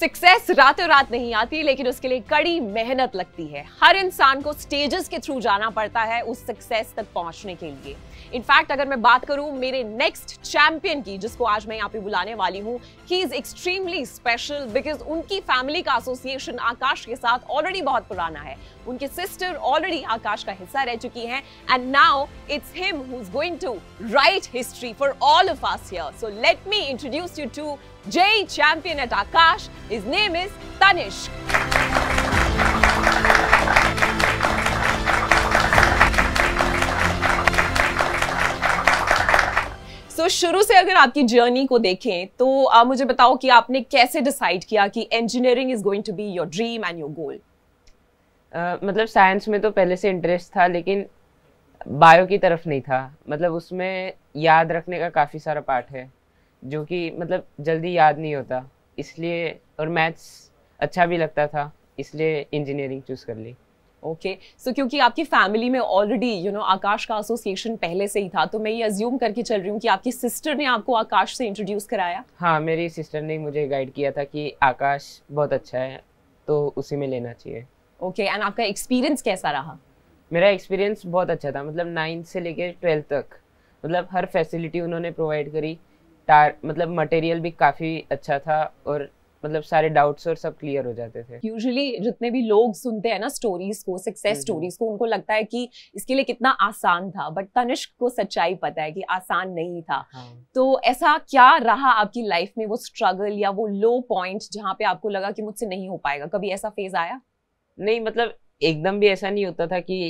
Success रातों रात नहीं आती लेकिन उसके लिए कड़ी मेहनत लगती है हर इंसान को स्टेजेस के थ्रू जाना पड़ता है उस सक्सेस तक पहुंचने के लिए इनफैक्ट अगर मैं बात करूं मेरे नेक्स्ट चैंपियन की जिसको आज मैं यहाँ पे बुलाने वाली हूँ he is extremely special because उनकी फैमिली का एसोसिएशन आकाश के साथ ऑलरेडी बहुत पुराना है उनके सिस्टर ऑलरेडी आकाश का हिस्सा रह चुकी हैं and now it's him who is going to write history for all of us here so let me introduce you to Jay champion at Aakash His name is Tanish. तो शुरू से अगर आपकी जर्नी को देखें तो आप मुझे बताओ कि आपने कैसे डिसाइड किया कि engineering is going to be your dream and your goal मतलब साइंस में तो पहले से इंटरेस्ट था लेकिन बायो की तरफ नहीं था मतलब उसमें याद रखने का काफ़ी सारा पार्ट है जो कि मतलब जल्दी याद नहीं होता इसलिए और मैथ्स अच्छा भी लगता था इसलिए इंजीनियरिंग चूज़ कर ली ओके okay. सो so, क्योंकि आपकी फैमिली में ऑलरेडी यू नो आकाश का एसोसिएशन पहले से ही था तो मैं ये अज्यूम करके चल रही हूँ कि आपकी सिस्टर ने आपको आकाश से इंट्रोड्यूस कराया हाँ मेरी सिस्टर ने मुझे गाइड किया था कि आकाश बहुत अच्छा है तो उसी में लेना चाहिए ओके okay, एंड आपका एक्सपीरियंस कैसा रहा मेरा एक्सपीरियंस बहुत अच्छा था मतलब नाइन्थ से लेकर ट्वेल्थ तक मतलब हर फैसिलिटी उन्होंने प्रोवाइड करी टार मतलब मटेरियल भी काफ़ी अच्छा था और मतलब सारे डाउट्स और सब क्लियर हो जाते थे यूजुअली जितने भी लोग सुनते हैं ना स्टोरीज को सक्सेस हम्म, स्टोरीज हम्म। को उनको लगता है कि इसके लिए कितना आसान था बट तनिष्क को सच्चाई पता है कि आसान नहीं था हाँ। तो ऐसा क्या रहा आपकी लाइफ में वो स्ट्रगल या वो लो पॉइंट जहाँ पे आपको लगा कि मुझसे नहीं हो पाएगा कभी ऐसा फेज आया नहीं मतलब एकदम भी ऐसा नहीं होता था कि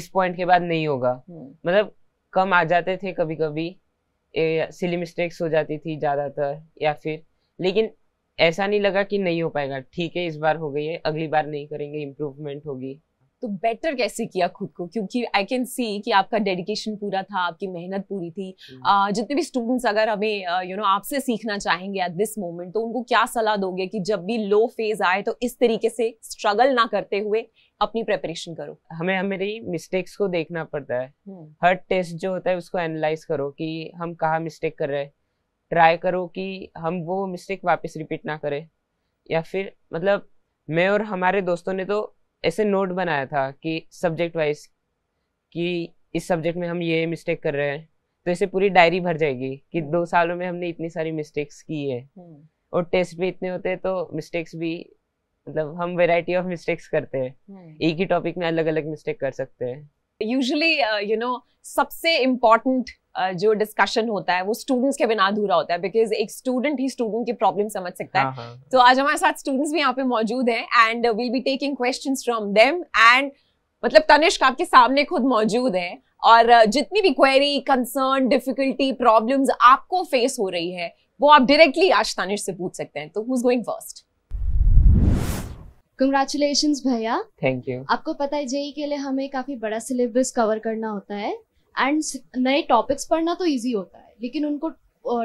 इस पॉइंट के बाद नहीं होगा हम्म। मतलब कम आ जाते थे कभी कभी सिली मिस्टेक्स हो जाती थी ज़्यादातर या फिर लेकिन ऐसा नहीं लगा कि नहीं हो पाएगा ठीक है इस बार हो गई है अगली बार नहीं करेंगे इम्प्रूवमेंट होगी तो बेटर कैसे किया खुद को क्योंकि आई कैन सी कि आपका डेडिकेशन पूरा था आपकी मेहनत पूरी थी uh, जितने भी स्टूडेंट्स अगर हमें यू नो आपसे सीखना चाहेंगे एट दिस मोमेंट तो उनको क्या सलाह दोगे कि जब भी लो फेज आए तो इस तरीके से स्ट्रगल ना करते हुए अपनी प्रेपरेशन करो हमें हमारी मिस्टेक्स को देखना पड़ता है हम्म। हर टेस्ट जो होता है उसको एनालाइज करो कि हम कहाँ मिस्टेक कर रहे हैं ट्राई करो कि हम वो मिस्टेक वापस रिपीट ना करें या फिर मतलब मैं और हमारे दोस्तों ने तो ऐसे नोट बनाया था कि सब्जेक्ट वाइज कि इस सब्जेक्ट में हम ये मिस्टेक कर रहे हैं तो ऐसे पूरी डायरी भर जाएगी कि दो सालों में हमने इतनी सारी मिस्टेक्स की है हम्म। और टेस्ट भी इतने होते हैं तो मिस्टेक्स भी मतलब हम वेराइटी ऑफ मिस्टेक्स करते हैं हम्म। एक ही टॉपिक में अलग अलग मिस्टेक कर सकते हैं यूजली यू नो सबसे इम्पॉर्टेंट जो डिस्कशन होता है वो स्टूडेंट्स के बिना अधूरा होता है बिकॉज एक स्टूडेंट ही स्टूडेंट की प्रॉब्लम समझ सकता है हाँ, हाँ, हाँ। तो आज हमारे साथ स्टूडेंट्स भी यहाँ पे मौजूद हैं and will be taking question from them and मतलब तनिष्क आपके सामने खुद मौजूद है और जितनी भी क्वेरी कंसर्न डिफिकल्टी प्रॉब्लम्स आपको फेस हो रही है वो आप डायरेक्टली आज तनिष से पूछ सकते हैं तो who is going first congratulation भैया थैंक यू आपको पता है जेई e के लिए हमें काफी बड़ा सिलेबस कवर करना होता है एंड नए टॉपिक्स पढ़ना तो ईजी होता है लेकिन उनको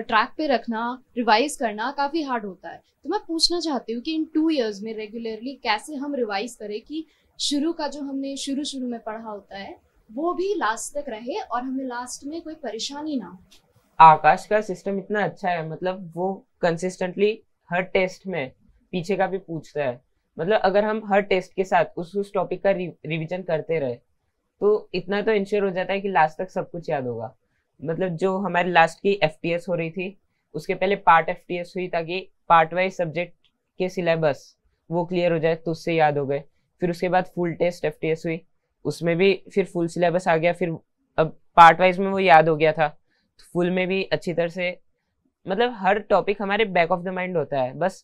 ट्रैक पे रखना रिवाइज करना काफ़ी हार्ड होता है तो मैं पूछना चाहती हूँ कि इन टू ईयर्स में रेगुलरली कैसे हम रिवाइज करें कि शुरू का जो हमने शुरू शुरू में पढ़ा होता है वो भी लास्ट तक रहे और हमें लास्ट में कोई परेशानी ना हो आकाश का सिस्टम इतना अच्छा है मतलब वो कंसिस्टेंटली हर टेस्ट में पीछे का भी पूछता है मतलब अगर हम हर टेस्ट के साथ उस उस टॉपिक का रिविजन करते रहे तो इतना तो इंश्योर हो जाता है कि लास्ट तक सब कुछ याद होगा मतलब जो हमारी लास्ट की एफ हो रही थी उसके पहले पार्ट एफ हुई ताकि पार्ट वाइज सब्जेक्ट के सिलेबस वो क्लियर हो जाए तो उससे याद हो गए फिर उसके बाद फुल टेस्ट एफ हुई उसमें भी फिर फुल सिलेबस आ गया फिर अब पार्ट वाइज में वो याद हो गया था तो फुल में भी अच्छी तरह से मतलब हर टॉपिक हमारे बैक ऑफ द माइंड होता है बस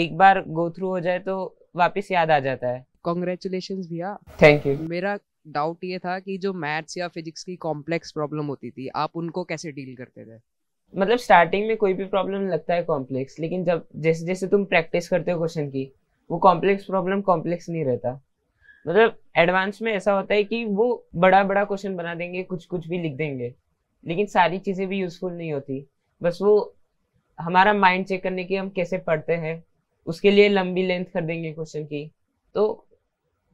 एक बार गो थ्रू हो जाए तो वापस याद आ जाता है कॉन्ग्रेचुलेशन भैया थैंक यू मेरा डाउट ये था कि जो मैथ्स या फिजिक्स की कॉम्प्लेक्स प्रॉब्लम होती थी आप उनको कैसे डील करते थे मतलब स्टार्टिंग में कोई भी प्रॉब्लम लगता है कॉम्प्लेक्स लेकिन जब जैसे जैसे तुम प्रैक्टिस करते हो क्वेश्चन की वो कॉम्प्लेक्स प्रॉब्लम कॉम्प्लेक्स नहीं रहता मतलब एडवांस में ऐसा होता है कि वो बड़ा बड़ा क्वेश्चन बना देंगे कुछ कुछ भी लिख देंगे लेकिन सारी चीज़ें भी यूजफुल नहीं होती बस वो हमारा माइंड चेक करने की हम कैसे पढ़ते हैं उसके लिए लंबी लेंथ कर देंगे क्वेश्चन की तो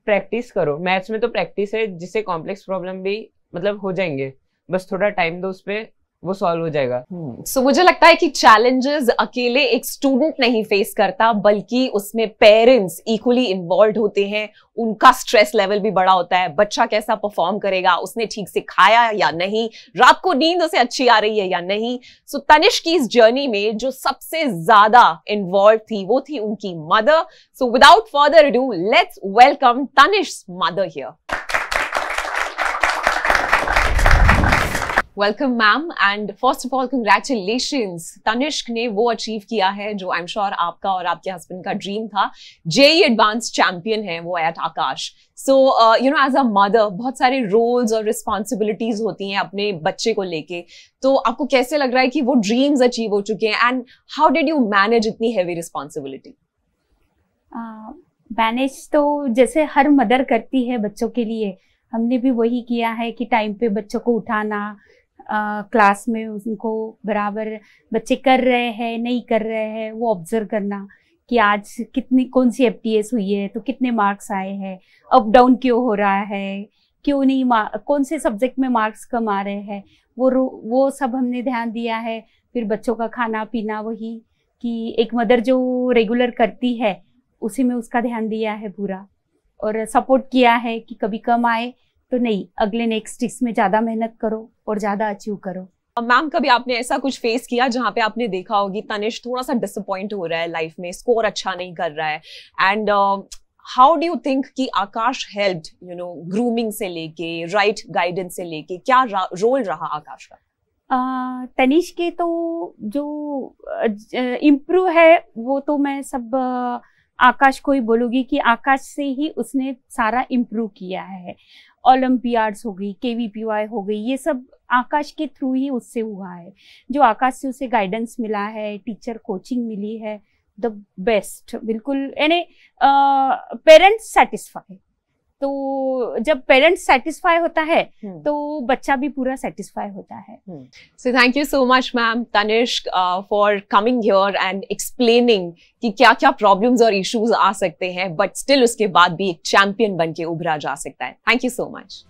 प्रैक्टिस करो मैथ्स में तो प्रैक्टिस है जिससे कॉम्प्लेक्स प्रॉब्लम भी मतलब हो जाएंगे बस थोड़ा टाइम दो उस पर वो सॉल्व हो जाएगा सो hmm. so, मुझे लगता है कि चैलेंजेस अकेले एक स्टूडेंट नहीं फेस करता बल्कि उसमें पेरेंट्स इक्वली इन्वॉल्व होते हैं उनका स्ट्रेस लेवल भी बड़ा होता है बच्चा कैसा परफॉर्म करेगा उसने ठीक से खाया या नहीं रात को नींद उसे अच्छी आ रही है या नहीं सो so, तनिष की इस जर्नी में जो सबसे ज्यादा इन्वॉल्व थी वो थी उनकी mother so without further ado let's welcome Tanish mother here welcome ma'am and first of all congratulation Tanishq ने वो अचीव किया है जो आई एम श्योर आपका और आपके हस्बैंड का ड्रीम था जेई एडवांस चैंपियन है वो at Aakash so you know as a mother बहुत सारे रोल्स और रिस्पॉन्सिबिलिटीज होती हैं अपने बच्चे को लेके तो आपको कैसे लग रहा है कि वो ड्रीम्स अचीव हो चुके हैं and how did you manage इतनी हैवी रिस्पॉन्सिबिलिटी मैनेज तो जैसे हर मदर करती है बच्चों के लिए हमने भी वही किया है कि टाइम पे बच्चों को उठाना क्लास में उनको बराबर बच्चे कर रहे हैं नहीं कर रहे हैं वो ऑब्जर्व करना कि आज कितनी कौन सी एफ हुई है तो कितने मार्क्स आए हैं अप डाउन क्यों हो रहा है क्यों नहीं कौन से सब्जेक्ट में मार्क्स कम आ रहे हैं वो वो सब हमने ध्यान दिया है फिर बच्चों का खाना पीना वही कि एक मदर जो रेगुलर करती है उसी में उसका ध्यान दिया है पूरा और सपोर्ट किया है कि कभी कम आए तो नहीं अगले नेक्स्ट इसमें ज़्यादा मेहनत करो और ज़्यादा अचीव करो मैम कभी आपने ऐसा कुछ फेस किया जहाँ पे आपने देखा होगी तनिष थोड़ा सा डिसअपॉइंट हो रहा है लाइफ में स्कोर अच्छा नहीं कर रहा है and how do you think कि Aakash helped you know grooming से लेके राइट गाइडेंस से लेके क्या रोल रहा आकाश का तनिष के तो जो इम्प्रूव है वो तो मैं सब uh, आकाश को ही बोलूंगी कि आकाश से ही उसने सारा इम्प्रूव किया है ओलम्पियाड्स हो गई के वी हो गई ये सब आकाश के थ्रू ही उससे हुआ है जो आकाश से उसे गाइडेंस मिला है टीचर कोचिंग मिली है द बेस्ट बिल्कुल यानी पेरेंट्स सेटिस्फाई तो जब पेरेंट्स सेटिस्फाई होता है हम्म। तो बच्चा भी पूरा सेटिस्फाई होता है so thank you so much ma'am Tanishq for coming here and explaining कि क्या क्या प्रॉब्लम्स और इश्यूज आ सकते हैं बट स्टिल उसके बाद भी एक चैंपियन बन के उभरा जा सकता है थैंक यू सो मच